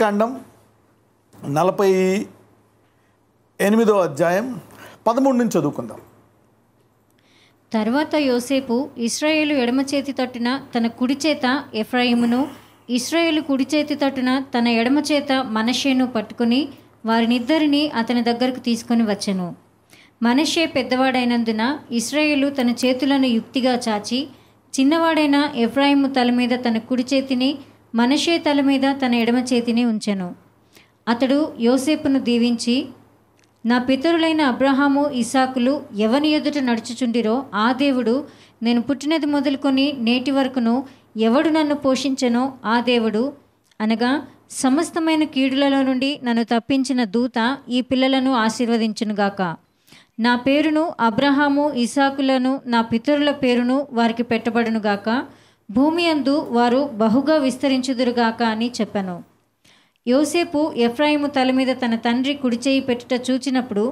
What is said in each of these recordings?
కాండం నలభై ఎనిమిదో అధ్యాయం పదమూడు నుంచి చదువుకుందాం తర్వాత యోసేపు ఇస్రాయేలు ఎడమ చేతి తట్టున తన కుడి చేత ఎఫ్రాయిమును ఇస్రాయేలు కుడి చేతి తట్టున తన ఎడమ చేత మనషేను పట్టుకుని వారినిద్దరిని అతని దగ్గరకు తీసుకొని వచ్చెను మనషే పెద్దవాడైనందున ఇస్రాయేలు తన చేతులను యుక్తిగా చాచి చిన్నవాడైన ఎఫ్రాయిము తల మీద తన కుడి చేతిని మనషే తల మీద తన ఎడమ చేతిని ఉంచెను అతడు యోసేపును దీవించి నా పితరులైన అబ్రహాము ఇసాకులు ఎవని ఎదుట నడుచుచుండిరో ఆ దేవుడు నేను పుట్టినది మొదలుకొని నేటి వరకును ఎవడు నన్ను పోషించెనో ఆ దేవుడు అనగా సమస్తమైన కీడులలో నుండి నన్ను తప్పించిన దూత ఈ పిల్లలను ఆశీర్వదించునుగాక నా పేరును అబ్రహాము ఇసాకులను నా పితరుల పేరును వారికి పెట్టబడునుగాక భూమి అందు వారు బహుగా విస్తరించుదురుగాక అని చెప్పాను యోసేపు ఎఫ్రాయిము తల మీద తన తండ్రి కుడిచేయి పెట్టుట చూచినప్పుడు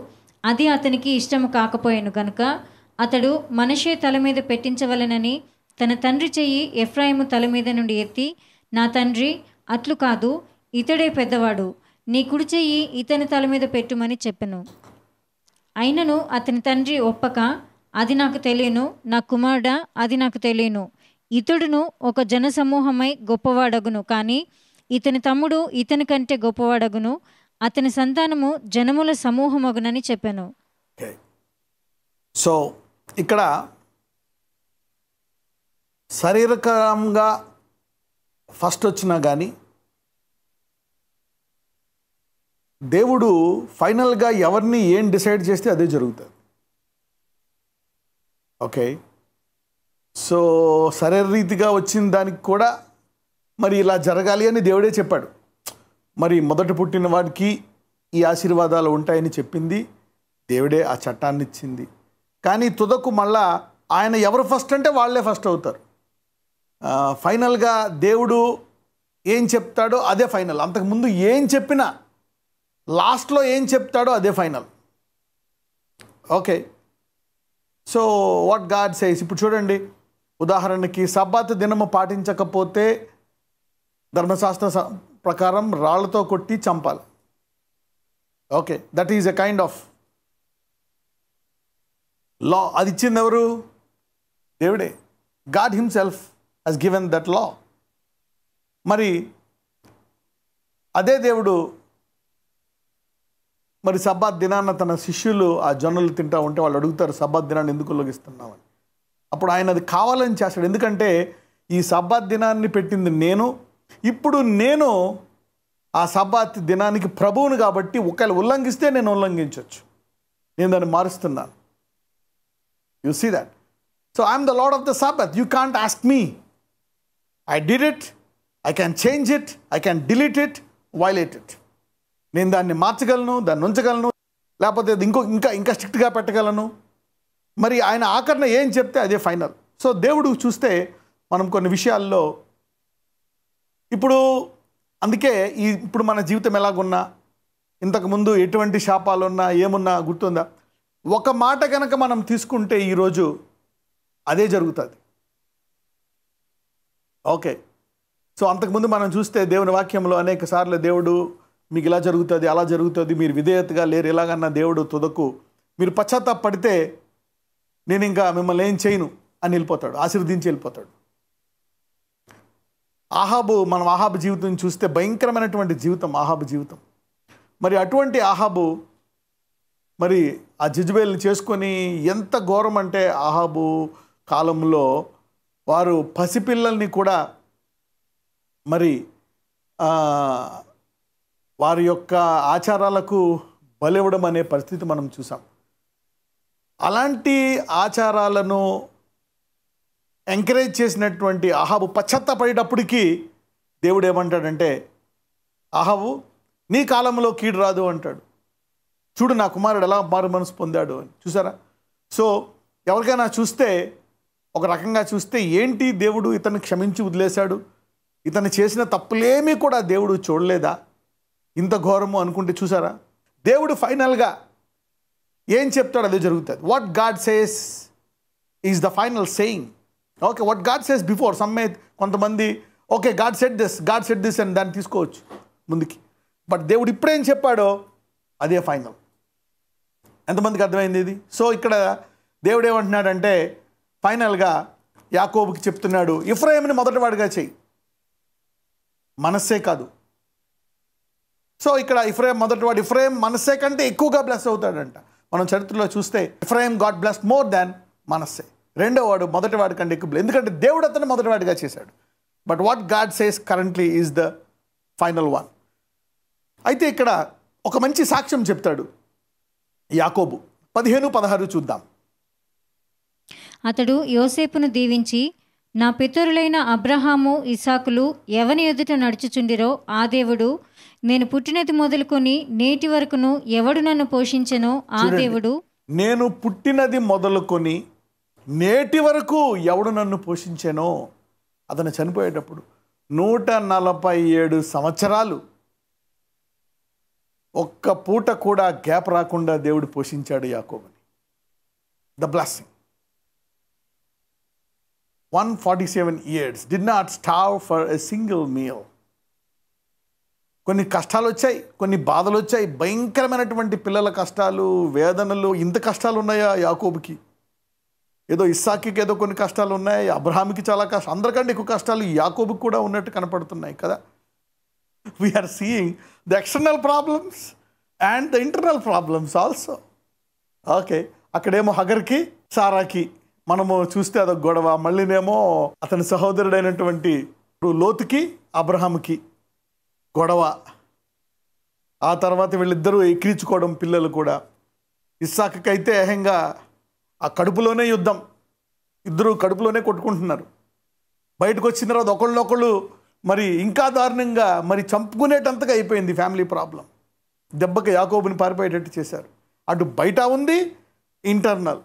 అది అతనికి ఇష్టము కాకపోయాను గనుక అతడు మనషే తల మీద పెట్టించవలనని తన తండ్రి చెయ్యి ఎఫ్రాయిము తల మీద నుండి ఎత్తి నా తండ్రి అట్లు కాదు ఇతడే పెద్దవాడు నీ కుడి చెయ్యి ఇతని తల మీద పెట్టుమని చెప్పను అయినను అతని తండ్రి ఒప్పక అది నాకు తెలియను నా కుమారుడా అది నాకు తెలియను ఇతడును ఒక జనసమూహమై గొప్పవాడగును కానీ ఇతని తమ్ముడు ఇతని కంటే గొప్పవాడగును అతని సంతానము జనముల సమూహమగునని చెప్పాను సో ఇక్కడ శారీరకంగా ఫస్ట్ వచ్చినా కానీ దేవుడు ఫైనల్గా ఎవరిని ఏం డిసైడ్ చేస్తే అదే జరుగుతుంది ఓకే సో సరైన రీతిగా వచ్చిన దానికి కూడా మరి ఇలా జరగాలి అని దేవుడే చెప్పాడు మరి మొదట పుట్టిన వాడికి ఈ ఆశీర్వాదాలు ఉంటాయని చెప్పింది దేవుడే ఆ చట్టాన్ని ఇచ్చింది కానీ తుదకు మళ్ళా ఆయన ఎవరు ఫస్ట్ అంటే వాళ్ళే ఫస్ట్ అవుతారు ఫైనల్గా దేవుడు ఏం చెప్తాడో అదే ఫైనల్ అంతకుముందు ఏం చెప్పినా లాస్ట్లో ఏం చెప్తాడో అదే final okay so what God says ఇప్పుడు చూడండి ఉదాహరణకి సబ్బాత్ దినము పాటించకపోతే ధర్మశాస్త్ర ప్రకారం రాళ్లతో కొట్టి చంపాలి okay that is a kind of law అది ఇచ్చింది ఎవరు దేవుడే God himself he's given that law మరి అదే దేవుడు మరి సబ్బాత్ దినాన్న తన శిష్యులు ఆ జొన్నలు తింటా ఉంటే వాళ్ళు అడుగుతారు సబ్బాత్ దినాన్ని ఎందుకు ఉల్లగిస్తున్నామని అప్పుడు ఆయన అది కావాలని చేస్తాడు ఎందుకంటే ఈ సబ్బాత్ దినాన్ని పెట్టింది నేను ఇప్పుడు నేను ఆ సబ్బాత్ దినానికి ప్రభువును కాబట్టి ఒకవేళ ఉల్లంఘిస్తే నేను ఉల్లంఘించవచ్చు నేను దాన్ని మారుస్తున్నాను you see that so I'm the lord of the Sabbath you can't ask me I did it I can change it I can delete it violate it నేను దాన్ని మార్చగలను దాన్ని ఉంచగలను లేకపోతే ఇంకో ఇంకా ఇంకా స్ట్రిక్ట్గా పెట్టగలను మరి ఆయన ఆకరణ ఏం చెప్తే అదే ఫైనల్ సో దేవుడు చూస్తే మనం కొన్ని విషయాల్లో ఇప్పుడు అందుకే ఈ ఇప్పుడు మన జీవితం ఎలాగున్నా ఇంతకుముందు ఎటువంటి శాపాలున్నా ఏమున్నా గుర్తుందా ఒక మాట కనుక మనం తీసుకుంటే ఈరోజు అదే జరుగుతుంది ఓకే సో అంతకుముందు మనం చూస్తే దేవుని వాక్యంలో అనేక సార్లు దేవుడు మీకు ఇలా జరుగుతుంది అలా జరుగుతుంది మీరు విధేయతగా లేరు ఎలాగన్నా దేవుడు తుదకు మీరు పశ్చాత్తాపడితే నేను ఇంకా మిమ్మల్ని ఏం చేయను అని వెళ్ళిపోతాడు ఆశీర్వదించి వెళ్ళిపోతాడు ఆహాబు మనం ఆహాబు జీవితం చూస్తే భయంకరమైనటువంటి జీవితం ఆహాబు జీవితం మరి అటువంటి ఆహాబు మరి ఆ జజ్బేల్ని చేసుకొని ఎంత ఘోరం అంటే ఆహాబు కాలంలో వారు పసిపిల్లల్ని కూడా మరి వారి యొక్క ఆచారాలకు బలివ్వడం అనే పరిస్థితి మనం చూసాం అలాంటి ఆచారాలను ఎంకరేజ్ చేసినటువంటి అహాబు పశ్చత్తపడేటప్పటికీ దేవుడు ఏమంటాడంటే అహాబు నీ కాలంలో కీడు రాదు అంటాడు చూడు నా కుమారుడు ఎలా మారు మనసు పొందాడు అని చూసారా సో ఎవరికైనా చూస్తే ఒక రకంగా చూస్తే ఏంటి దేవుడు ఇతను క్షమించి వదిలేశాడు ఇతను చేసిన తప్పులేమీ కూడా దేవుడు చూడలేదా ఇంత ఘోరము అనుకుంటే చూసారా దేవుడు ఫైనల్గా ఏం చెప్తాడు అదే జరుగుతుంది what God says is the final saying okay what God says before సమ్మే కొంతమంది okay God said this God said this అని దాన్ని తీసుకోవచ్చు ముందుకి బట్ దేవుడు ఇప్పుడేం చెప్పాడో అదే ఫైనల్ ఎంతమందికి అర్థమైంది ఇది సో ఇక్కడ దేవుడు ఏమంటున్నాడంటే ఫైనల్గా యాకోబుకి చెప్తున్నాడు ఇఫ్రాయిమ్ని మొదటివాడిగా చెయ్యి మనస్సే కాదు సో ఇక్కడ ఇఫ్రాయిం మొదటివాడు ఇఫ్రాయిం మనస్సే కంటే ఎక్కువగా బ్లెస్ అవుతాడంట మనం చరిత్రలో చూస్తే Ephraim God bless more than Manasseh రెండోవాడు మొదటివాడు కంటే ఎక్కువ ఎందుకంటే దేవుడు అతను మొదటివాడిగా చేశాడు but what God says currently is the final one అయితే ఇక్కడ ఒక మంచి సాక్ష్యం చెప్తాడు యాకోబు పదిహేను పదహారు చూద్దాం అతడు యోసేపును దీవించి నా పితరులైన అబ్రహాము ఇసాకులు ఎవని ఎదుట నడుచుచుండిరో ఆ దేవుడు నేను పుట్టినది మొదలుకొని నేటి వరకును ఎవడు నన్ను పోషించెనో ఆ దేవుడు నేను పుట్టినది మొదలుకొని నేటి వరకు ఎవడు నన్ను పోషించానో అతను చనిపోయేటప్పుడు నూట నలభై ఏడు సంవత్సరాలు ఒక్క పూట కూడా గ్యాప్ రాకుండా దేవుడు పోషించాడు యాకోబని the blessing 147 years did not starve for a single meal. కొన్ని కష్టాలు వచ్చాయి కొన్ని బాధలు వచ్చాయి భయంకరమైనటువంటి పిల్లల కష్టాలు వేదనలు ఇంత కష్టాలు ఉన్నాయా యాకోబుకి ఏదో ఇస్సాకి ఏదో కొన్ని కష్టాలు ఉన్నాయి అబ్రహాంకి చాలా కష్టం అందరికంటే ఎక్కువ కష్టాలు యాకోబుకి కూడా ఉన్నట్టు కనపడుతున్నాయి కదా we are seeing the external problems and the internal problems also okay అక్కడేమో హగర్కి సారాకి మనము చూస్తే అదొక గొడవ మళ్ళీనేమో అతని సహోదరుడైనటువంటి లోతుకి అబ్రహాంకి గొడవ ఆ తర్వాత వీళ్ళిద్దరూ ఎక్కిరించుకోవడం పిల్లలు కూడా ఇస్సాకైతే ఏహంగా ఆ కడుపులోనే యుద్ధం ఇద్దరు కడుపులోనే కొట్టుకుంటున్నారు బయటకు వచ్చిన తర్వాత ఒకళ్ళొకళ్ళు మరి ఇంకా దారుణంగా మరి చంపుకునేటంతగా అయిపోయింది ఫ్యామిలీ ప్రాబ్లం దెబ్బకి యాకోబుని పారిపోయేటట్టు చేశారు అటు బయట ఉంది ఇంటర్నల్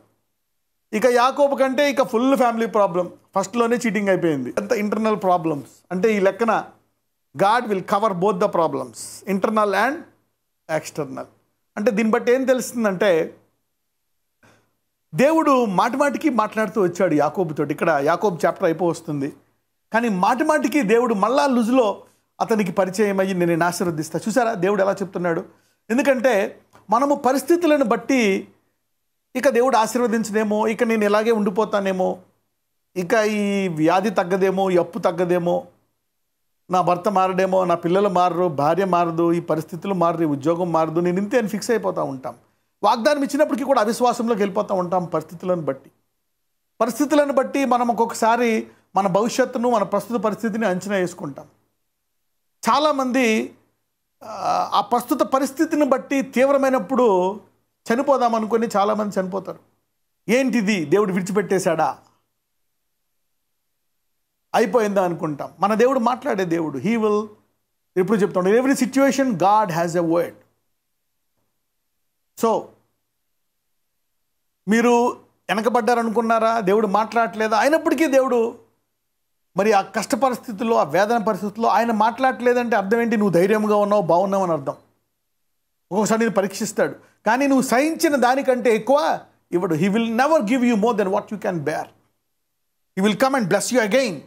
ఇక యాకోబు కంటే ఇక ఫుల్ ఫ్యామిలీ ప్రాబ్లం ఫస్ట్లోనే చీటింగ్ అయిపోయింది అంత ఇంటర్నల్ ప్రాబ్లమ్స్ అంటే ఈ లెక్కన God will cover both the problems internal and external అంటే దీన్ని బట్టి ఏం తెలుస్తుందంటే దేవుడు మాటిమాటికి మాట్లాడుతూ వచ్చాడు యాకోబుతో ఇక్కడ యాకోబు చాప్టర్ అయిపో వస్తుంది కానీ మాటిమాటికి దేవుడు మళ్ళా లుజులో అతనికి పరిచయం అయ్యి నేను ఆశీర్వదిస్తా చూసారా దేవుడు ఎలా చెప్తున్నాడు ఎందుకంటే మనము పరిస్థితులను బట్టి ఇక దేవుడు ఆశీర్వదించదేమో ఇక నేను ఇలాగే ఉండిపోతానేమో ఇక ఈ వ్యాధి తగ్గదేమో ఈ అప్పు తగ్గదేమో నా భర్త మారడేమో నా పిల్లలు మారరు భార్య మారదు ఈ పరిస్థితులు మారరు ఈ ఉద్యోగం మారదు నేను ఇంతే అని ఫిక్స్ అయిపోతూ ఉంటాం వాగ్దానం ఇచ్చినప్పటికీ కూడా అవిశ్వాసంలోకి వెళ్ళిపోతూ ఉంటాం పరిస్థితులను బట్టి పరిస్థితులను బట్టి మనం ఒక్కొక్కసారి మన భవిష్యత్తును మన ప్రస్తుత పరిస్థితిని అంచనా వేసుకుంటాం చాలామంది ఆ ప్రస్తుత పరిస్థితిని బట్టి తీవ్రమైనప్పుడు చనిపోదాం అనుకుని చాలామంది చనిపోతారు ఏంటిది దేవుడు విడిచిపెట్టేశాడా అయిపోయిందా అనుకుంటాం మన దేవుడు మాట్లాడే దేవుడు హీ విల్ ఎప్పుడు చెప్తాడు every situation God has a word so మీరు వెనకబడ్డారనుకున్నారా దేవుడు మాట్లాడలేదా అయినప్పటికీ దేవుడు మరి ఆ కష్ట పరిస్థితుల్లో ఆ వేదన పరిస్థితుల్లో ఆయన మాట్లాడలేదంటే అర్థం ఏంటి నువ్వు ధైర్యంగా ఉన్నావు బాగున్నావు అని అర్థం ఒకసారి నేను పరీక్షిస్తాడు కానీ నువ్వు సహించిన దానికంటే ఎక్కువ ఇవ్వడు he will never give you more then what you can bear he will come and bless you again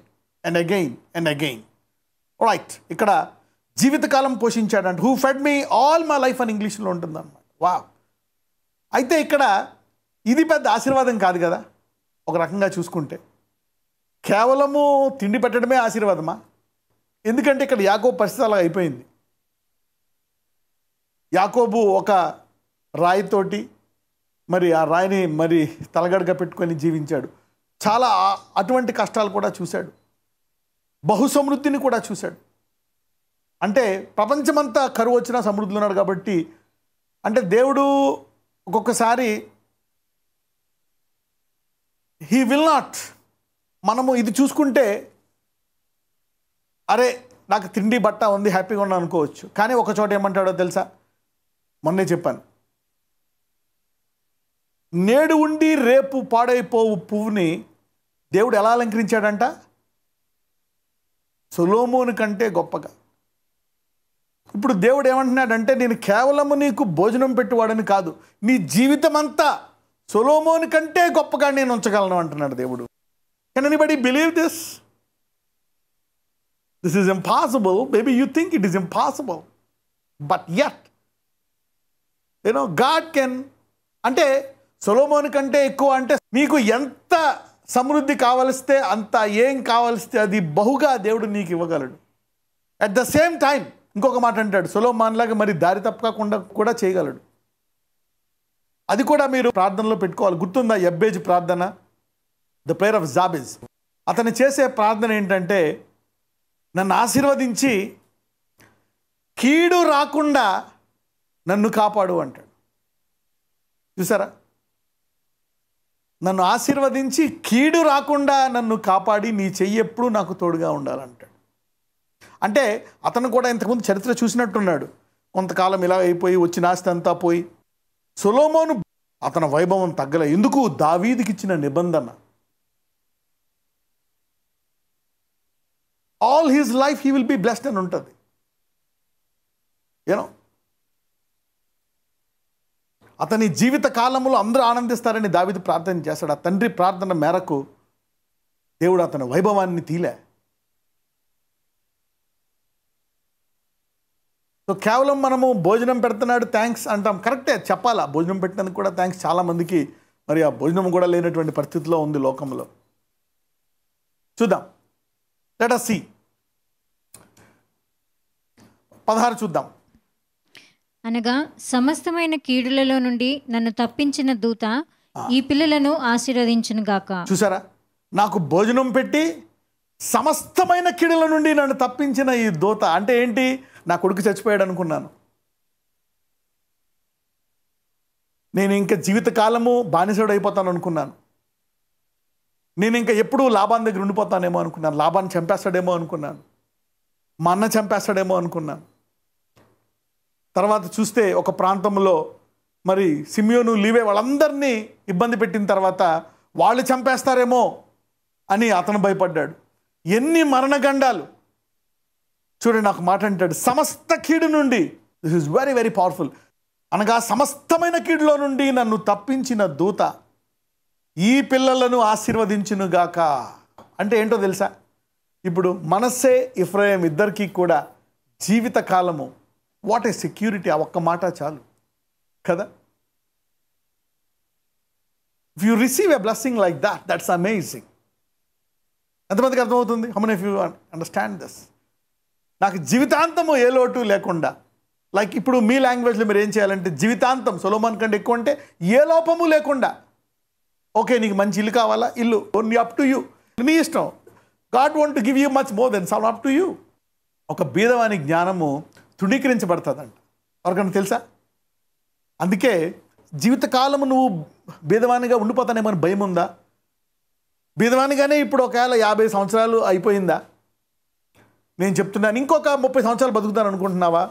and again and again right ఇక్కడ జీవితకాలం పోషించాడంట who fed me all my life అని ఇంగ్లీష్లో ఉంటుందన్నమాట వా అయితే ఇక్కడ ఇది పెద్ద ఆశీర్వాదం కాదు కదా ఒక రకంగా చూసుకుంటే కేవలము తిండి పెట్టడమే ఆశీర్వాదమా ఎందుకంటే ఇక్కడ యాకో పరిస్థితి అలా అయిపోయింది యాకోబు ఒక రాయితోటి మరి ఆ రాయిని మరి తలగడగా పెట్టుకొని జీవించాడు చాలా అటువంటి కష్టాలు కూడా చూశాడు బహుసమృద్ధిని కూడా చూశాడు అంటే ప్రపంచమంతా కరువు వచ్చినా సమృద్ధులు ఉన్నాడు కాబట్టి అంటే దేవుడు ఒక్కొక్కసారి హీ విల్ నాట్ మనము ఇది చూసుకుంటే అరే నాకు తిండి బట్ట ఉంది హ్యాపీగా ఉన్నాను అనుకోవచ్చు కానీ ఒక చోట ఏమంటాడో తెలుసా మొన్నే చెప్పాను నేడు ఉండి రేపు పాడైపోవు పువ్వుని దేవుడు ఎలా అలంకరించాడంట సులోమోని కంటే గొప్పగా ఇప్పుడు దేవుడు ఏమంటున్నాడంటే నేను కేవలము నీకు భోజనం పెట్టువాడని కాదు నీ జీవితం అంతా సొలోమోని కంటే గొప్పగా నేను ఉంచగలను అంటున్నాడు దేవుడు can anybody believe this this is impossible maybe you think it is impossible but yet you know God can అంటే సొలోమోన్ కంటే ఎక్కువ అంటే మీకు ఎంత సమృద్ధి కావలిస్తే అంత ఏం కావలిస్తే అది బహుగా దేవుడు నీకు ఇవ్వగలడు అట్ ద సేమ్ టైం ఇంకొక మాట అంటాడు సొలోమాన్లాగా మరి దారి తప్పకుండా కూడా చేయగలడు అది కూడా మీరు ప్రార్థనలో పెట్టుకోవాలి గుర్తుందా ఎబ్బేజ్ ప్రార్థన ద ప్రేయర్ ఆఫ్ జాబిజ్ అతను చేసే ప్రార్థన ఏంటంటే నన్ను ఆశీర్వదించి కీడు రాకుండా నన్ను కాపాడు అంటాడు చూసారా నన్ను ఆశీర్వదించి కీడు రాకుండా నన్ను కాపాడి నీ చెయ్యి ఎప్పుడూ నాకు తోడుగా ఉండాలంటాడు అంటే అతను కూడా ఇంతకుముందు చరిత్ర చూసినట్టున్నాడు కొంతకాలం ఇలా అయిపోయి వచ్చి నాస్తి అంతా పోయి సొలోమోను అతని వైభవం తగ్గలే ఎందుకు దావీదికి ఇచ్చిన నిబంధన all his life he will be blessed అని ఉంటుంది యూనో అతని జీవిత కాలంలో అందరూ ఆనందిస్తారని దావిత ప్రార్థన చేస్తాడు ఆ తండ్రి ప్రార్థన మేరకు దేవుడు అతని వైభవాన్ని తీలే సో కేవలం మనము భోజనం పెడుతున్నాడు థ్యాంక్స్ అంటాం కరెక్టే చెప్పాలా భోజనం పెట్టినందుకు కూడా థ్యాంక్స్ చాలామందికి మరి ఆ భోజనం కూడా లేనటువంటి పరిస్థితిలో ఉంది లోకంలో చూద్దాం లెట్ సి పదహారు చూద్దాం అనగా సమస్తమైన కీడులలో నుండి నన్ను తప్పించిన దూత ఈ పిల్లలను ఆశీర్వదించను గాక చూసారా నాకు భోజనం పెట్టి సమస్తమైన కీడుల నుండి నన్ను తప్పించిన ఈ దూత అంటే ఏంటి నా కొడుకు చచ్చిపోయాడు అనుకున్నాను నేను ఇంకా జీవితకాలము బానిసడు అయిపోతాను అనుకున్నాను నేను ఇంకా ఎప్పుడూ లాభాన్ని దగ్గర ఉండిపోతానేమో అనుకున్నాను లాభాన్ని చంపేస్తాడేమో అనుకున్నాను మా అన్న చంపేస్తాడేమో అనుకున్నాను తర్వాత చూస్తే ఒక ప్రాంతంలో మరి సిమియోను లీవే వాళ్ళందరినీ ఇబ్బంది పెట్టిన తర్వాత వాళ్ళు చంపేస్తారేమో అని అతను భయపడ్డాడు ఎన్ని మరణగండాలు చూడండి నాకు మాట అంటాడు సమస్త కీడు నుండి this is very very powerful అనగా సమస్తమైన కీడులో నుండి నన్ను తప్పించిన దూత ఈ పిల్లలను ఆశీర్వదించునుగాక అంటే ఏంటో తెలుసా ఇప్పుడు మనస్సే ఇఫ్రాయం ఇద్దరికీ కూడా జీవితకాలము వాట్ ఏ సెక్యూరిటీ ఆ ఒక్క మాట చాలు కదా if you receive a blessing like that that's amazing ఎంతమందికి అర్థమవుతుంది hmm if you understand this నాకు జీవితాంతము ఏ లోటు లేకుండా లైక్ ఇప్పుడు మీ లాంగ్వేజ్లో మీరు ఏం చేయాలంటే జీవితాంతం సొలోమాన్ కంటే ఎక్కువ అంటే ఏ లోపము లేకుండా ఓకే నీకు మంచి ఇల్లు కావాలా ఇల్లు ఓన్లీ అప్ టు యూ మీ ఇష్టం God want give you much more then some up to you ఒక బీదవాని జ్ఞానము తృణీకరించబడుతుందంట ఎవరికన్నా తెలుసా అందుకే జీవితకాలం నువ్వు ఉండిపోతానేమో ఉండిపోతానేమని భయం ఉందా భేదవానిగానే ఇప్పుడు ఒకవేళ యాభై సంవత్సరాలు అయిపోయిందా నేను చెప్తున్నాను ఇంకొక ముప్పై సంవత్సరాలు బతుకుతాను అనుకుంటున్నావా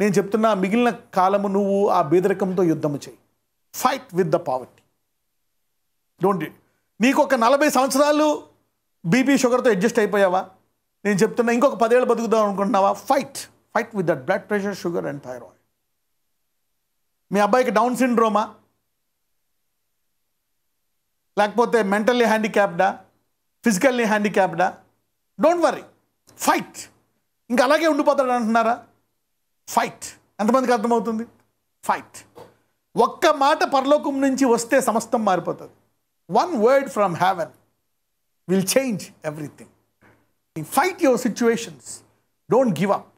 నేను చెప్తున్నా మిగిలిన కాలము నువ్వు ఆ బీదరికంతో యుద్ధము చేయి fight with the poverty don't నీకు ఒక నలభై సంవత్సరాలు బీపీ షుగర్తో అడ్జస్ట్ అయిపోయావా నేను చెప్తున్నా ఇంకొక పదేళ్ళు బతుకుదాం అనుకుంటున్నావా fight fight with that blood pressure sugar and thyroid మీ అబ్బాయికి డౌన్ సిండ్రోమా లేకపోతే మెంటల్లీ హ్యాండిక్యాప్డా ఫిజికల్లీ హ్యాండిక్యాప్డా డోంట్ వరీ ఫైట్ ఇంకా అలాగే ఉండిపోతాడు అంటున్నారా ఫైట్ ఎంతమందికి అర్థమవుతుంది ఫైట్ ఒక్క మాట పరలోకం నుంచి వస్తే సమస్తం మారిపోతుంది one word from heaven will change everything fight your situations don't give up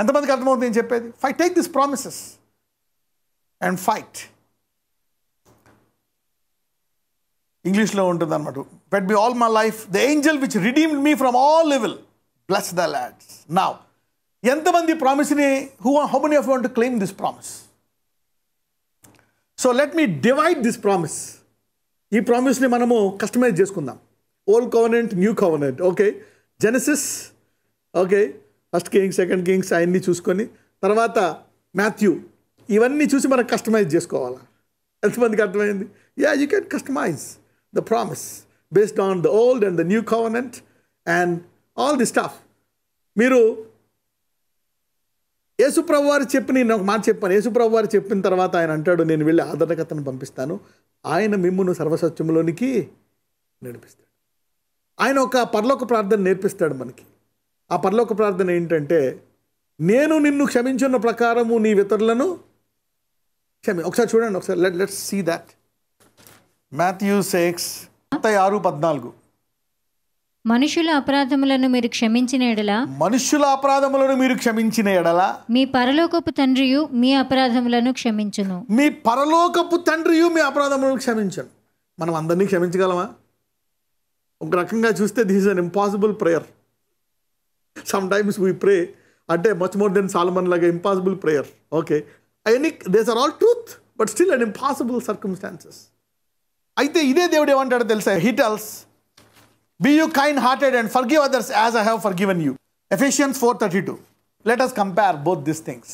ఎంతమందికి అర్థమవుతుంది నేను చెప్పేది fight take this promises and fight ఇంగ్లీష్లో ఉంటుంది అనమాట bet be all my life the angel which redeemed me from all evil bless the lads నా ఎంతమంది ప్రామిస్ని who how many of want claim this promise so let me divide this promise ఈ ప్రామిస్ని మనము customize చేసుకుందాం old covenant new covenant okay Genesis okay first Kings second Kings అవన్నీ చూసుకొని తర్వాత మాథ్యూ ఇవన్నీ చూసి మనం కస్టమైజ్ చేసుకోవాలా ఎంతమందికి అర్థమైంది yeah you can customize the promise based on the old and the new covenant and all the stuff మీరు యేసుప్రభు వారు చెప్పి నేను ఒక మాట చెప్పాను యేసుప్రభు వారు చెప్పిన తర్వాత ఆయన అంటాడు నేను వెళ్ళి ఆదరణకతను పంపిస్తాను ఆయన మిమ్మును సర్వసత్యంలోనికి నడిపిస్తాడు ఆయన ఒక పర్లోక ప్రార్థన నేర్పిస్తాడు మనకి ఆ పరలోక ప్రార్థన ఏంటంటే నేను నిన్ను క్షమించిన ప్రకారము నీ ఇతరులను క్షమి ఒకసారి చూడండి ఒకసారి let let's see that Matthew six ముప్పై ఆరు పద్నాలుగు మనుషుల అపరాధములను మీరు క్షమించిన ఎడల మనుషుల అపరాధములను మీరు క్షమించిన ఎడల మీ పరలోకపు తండ్రియు మీ అపరాధములను క్షమించును మీ పరలోకపు తండ్రియు మీ అపరాధములను క్షమించను మనం అందరినీ క్షమించగలమా ఒక రకంగా చూస్తే this an impossible prayer sometimes we pray అంటే మచ్ మోర్ దెన్ సాల్మన్ లాగా impossible prayer okay any these are all truth but still and impossible circumstances. అయితే ఇదే దేవుడు ఏమంటాడో తెలుసా he tells be you kind hearted and forgive others as I have forgiven you Ephesians four thirty two let us compare both this things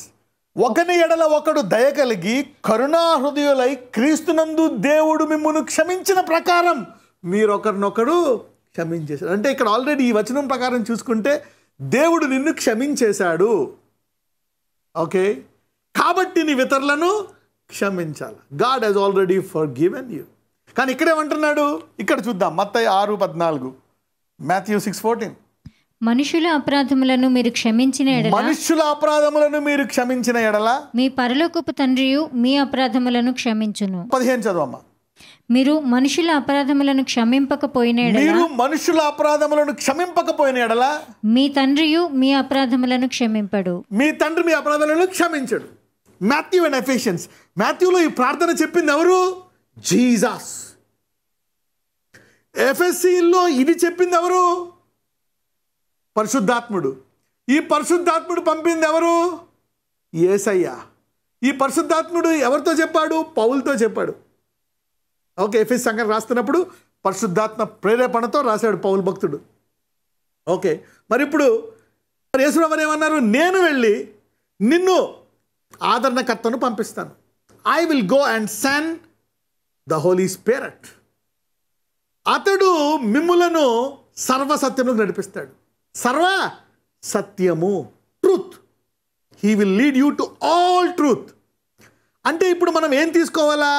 ఒకని ఎడల ఒకడు దయ కలిగి కరుణా హృదయులై క్రీస్తునందు దేవుడు మిమ్మల్ని క్షమించిన ప్రకారం మీరు క్షమించేశారు అంటే ఇక్కడ ఆల్రెడీ ఈ వచనం ప్రకారం చూసుకుంటే దేవుడు నిన్ను క్షమించేశాడు ఓకే కాబట్టి నీ ఇతరులను క్షమించాలి God has already forgiven you కానీ ఇక్కడేమంటున్నాడు ఇక్కడ చూద్దాం మత్త ఆరు పద్నాలుగు మాథ్యూ సిక్స్ ఫోర్టీన్ మనుషుల అపరాధములను మీరు క్షమించిన ఎడల మనుషుల అపరాధములను మీరు క్షమించిన ఎడల మీ పరలోకపు తండ్రియు మీ అపరాధములను క్షమించును పదిహేను చదవమ్మా మీరు మనుషుల అపరాధములను క్షమింపకపోయిన మీరు మనుషుల అపరాధములను క్షమింపకపోయిన ఎడలా మీ తండ్రియు మీ అపరాధములను క్షమింపడు మీ తండ్రి మీ అపరాధములను క్షమించడు మాథ్యూ అండ్ ఎఫిషియన్స్ మాథ్యూలో ఈ ప్రార్థన చెప్పింది ఎవరు జీజాస్ ఎఫ్ఎస్సిలో ఇది చెప్పింది ఎవరు పరిశుద్ధాత్ముడు ఈ పరిశుద్ధాత్ముడు పంపింది ఎవరు ఏసయ్యా ఈ పరిశుద్ధాత్ముడు ఎవరితో చెప్పాడు పౌలతో చెప్పాడు ఓకే ఎఫ్ఎస్ సంఘం రాస్తున్నప్పుడు పరిశుద్ధాత్మ ప్రేరేపణతో రాశాడు పౌల్ భక్తుడు ఓకే మరి ఇప్పుడు మరి యేసురామని ఏమన్నారు నేను వెళ్ళి నిన్ను ఆదరణకర్తను పంపిస్తాను I will go and send the Holy Spirit అతడు మిమ్ములను సర్వసత్యంలోకి నడిపిస్తాడు సర్వ సత్యము truth he will lead you to all truth అంటే ఇప్పుడు మనం ఏం తీసుకోవాలా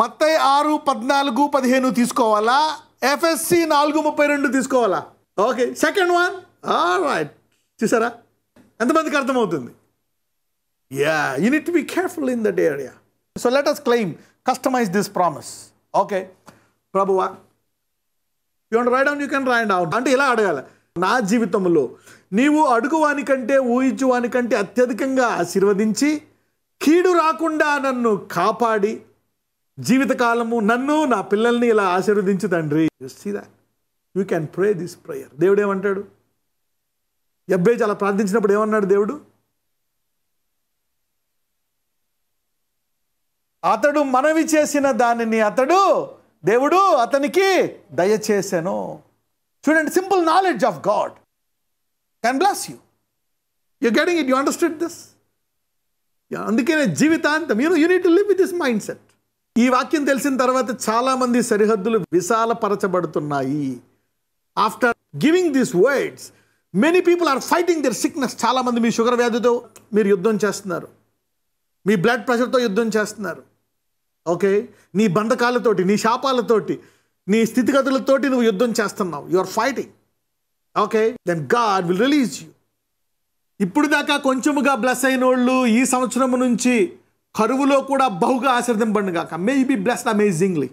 మత్తై ఆరు పద్నాలుగు పదిహేను తీసుకోవాలా ఎఫ్ఎస్సి నాలుగు ముప్పై రెండు తీసుకోవాలా ఓకే సెకండ్ వన్ రైట్ చూసారా ఎంతమందికి అర్థమవుతుంది yeah you need be careful in that area so let us claim customize this promise okay ప్రభువా you want write out you can write out అంటే ఇలా అడగాలి నా జీవితంలో నీవు అడుగువానికంటే ఊహించువానికంటే అత్యధికంగా ఆశీర్వదించి కీడు రాకుండా నన్ను కాపాడి జీవితకాలము నన్ను నా పిల్లల్ని ఇలా ఆశీర్వదించు తండ్రి సీదా you can pray this prayer దేవుడు ఏమంటాడు ఎబ్బేజ్ అలా ప్రార్థించినప్పుడు ఏమన్నాడు దేవుడు అతడు మనవి చేసిన దానిని అతడు దేవుడు అతనికి దయచేశాను చూడండి simple knowledge of God can bless you you getting it you understand this అందుకే జీవితాంతం you you need live with this mindset ఈ వాక్యం తెలిసిన తర్వాత చాలామంది సరిహద్దులు విశాలపరచబడుతున్నాయి after giving this words many people are fighting their sickness చాలామంది మీ షుగర్ వ్యాధితో మీరు యుద్ధం చేస్తున్నారు మీ బ్లడ్ ప్రెషర్తో యుద్ధం చేస్తున్నారు ఓకే నీ బంధకాలతోటి నీ శాపాలతోటి నీ స్థితిగతులతోటి నువ్వు యుద్ధం చేస్తున్నావు you are fighting okay then God will release you ఇప్పుడు దాకా కొంచెముగా బ్లెస్ అయిన వాళ్ళు ఈ సంవత్సరం నుంచి కరువులో కూడా బహుగా ఆశీర్దింపండి కాక may be blessed amazingly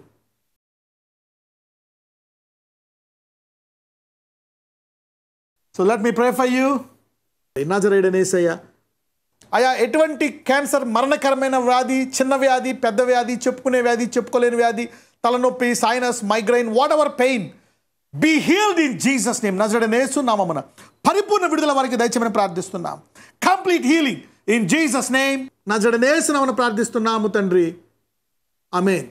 so let me pray అయ్యూ యూ అనేసయ్య అయా ఎటువంటి క్యాన్సర్ మరణకరమైన వ్యాధి చిన్న వ్యాధి పెద్ద వ్యాధి చెప్పుకునే వ్యాధి చెప్పుకోలేని వ్యాధి తలనొప్పి sinus migraine whatever pain be healed in Jesus name నజడనేసు నామమున పరిపూర్ణ విడుదల వారికి దయచేమని ప్రార్థిస్తున్నాం complete healing in Jesus name నా జడ జడనేసినవను ప్రార్థిస్తున్నాము తండ్రి అమేన్